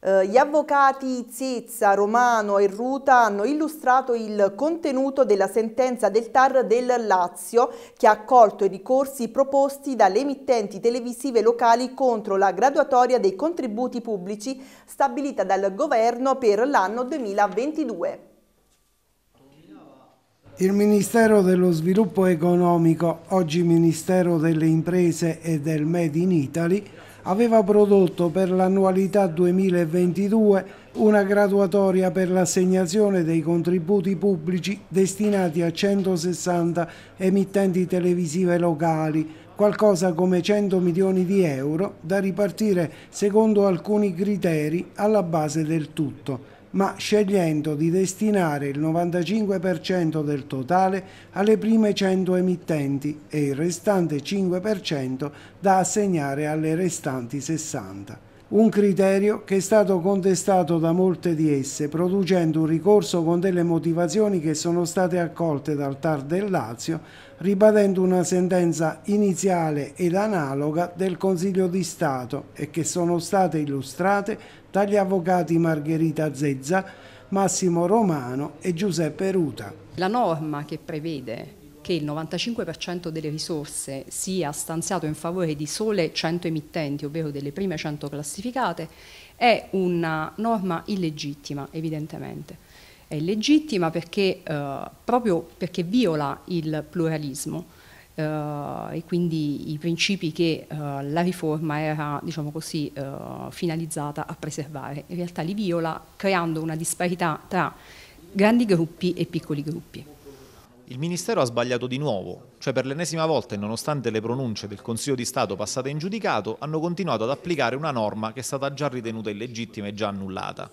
Eh, gli avvocati Zezza, Romano e Ruta hanno illustrato il contenuto della sentenza del TAR del Lazio che ha accolto i ricorsi proposti dalle emittenti televisive locali contro la graduatoria dei contributi pubblici stabilita dal governo per l'anno 2022. Il Ministero dello Sviluppo Economico, oggi Ministero delle Imprese e del Made in Italy, aveva prodotto per l'annualità 2022 una graduatoria per l'assegnazione dei contributi pubblici destinati a 160 emittenti televisive locali, qualcosa come 100 milioni di euro da ripartire secondo alcuni criteri alla base del tutto ma scegliendo di destinare il 95% del totale alle prime 100 emittenti e il restante 5% da assegnare alle restanti 60 un criterio che è stato contestato da molte di esse, producendo un ricorso con delle motivazioni che sono state accolte dal TAR del Lazio, ribadendo una sentenza iniziale ed analoga del Consiglio di Stato e che sono state illustrate dagli avvocati Margherita Zezza, Massimo Romano e Giuseppe Ruta. La norma che prevede che il 95% delle risorse sia stanziato in favore di sole 100 emittenti, ovvero delle prime 100 classificate, è una norma illegittima, evidentemente. È illegittima perché, eh, proprio perché viola il pluralismo. Uh, e quindi i principi che uh, la riforma era diciamo così, uh, finalizzata a preservare. In realtà li viola creando una disparità tra grandi gruppi e piccoli gruppi il Ministero ha sbagliato di nuovo, cioè per l'ennesima volta e nonostante le pronunce del Consiglio di Stato passate in giudicato, hanno continuato ad applicare una norma che è stata già ritenuta illegittima e già annullata.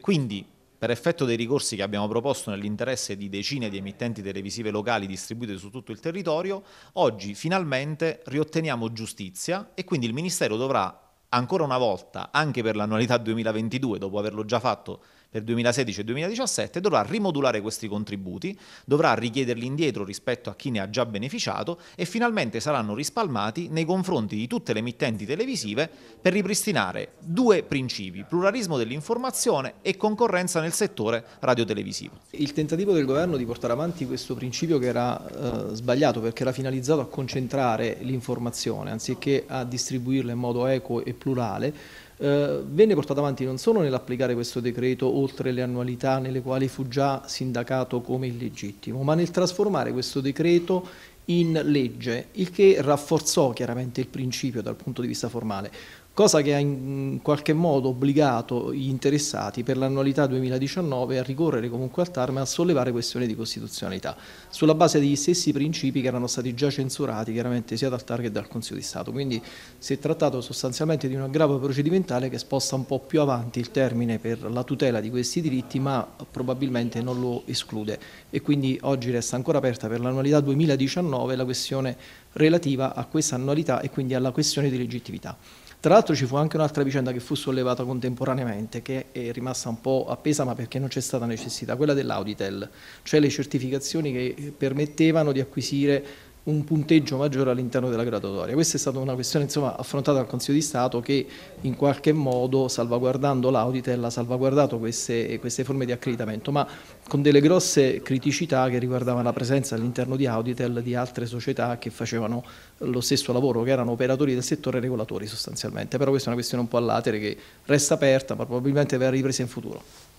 Quindi, per effetto dei ricorsi che abbiamo proposto nell'interesse di decine di emittenti televisive locali distribuite su tutto il territorio, oggi finalmente riotteniamo giustizia e quindi il Ministero dovrà ancora una volta, anche per l'annualità 2022, dopo averlo già fatto per 2016 e 2017 dovrà rimodulare questi contributi, dovrà richiederli indietro rispetto a chi ne ha già beneficiato e finalmente saranno rispalmati nei confronti di tutte le emittenti televisive per ripristinare due principi, pluralismo dell'informazione e concorrenza nel settore radiotelevisivo. Il tentativo del governo di portare avanti questo principio che era eh, sbagliato perché era finalizzato a concentrare l'informazione anziché a distribuirla in modo eco e plurale eh, venne portato avanti non solo nell'applicare questo decreto oltre le annualità nelle quali fu già sindacato come illegittimo, ma nel trasformare questo decreto in legge, il che rafforzò chiaramente il principio dal punto di vista formale cosa che ha in qualche modo obbligato gli interessati per l'annualità 2019 a ricorrere comunque al TAR ma a sollevare questioni di costituzionalità sulla base degli stessi principi che erano stati già censurati chiaramente sia dal TAR che dal Consiglio di Stato quindi si è trattato sostanzialmente di un aggravo procedimentale che sposta un po' più avanti il termine per la tutela di questi diritti ma probabilmente non lo esclude e quindi oggi resta ancora aperta per l'annualità 2019 la questione relativa a questa annualità e quindi alla questione di legittimità. Tra l'altro ci fu anche un'altra vicenda che fu sollevata contemporaneamente, che è rimasta un po' appesa ma perché non c'è stata necessità, quella dell'Auditel, cioè le certificazioni che permettevano di acquisire un punteggio maggiore all'interno della graduatoria. Questa è stata una questione insomma, affrontata dal Consiglio di Stato che in qualche modo salvaguardando l'Auditel ha salvaguardato queste, queste, forme di accreditamento, ma con delle grosse criticità che riguardavano la presenza all'interno di Auditel di altre società che facevano lo stesso lavoro, che erano operatori del settore regolatori sostanzialmente. Però questa è una questione un po' all'atere che resta aperta, ma probabilmente verrà ripresa in futuro.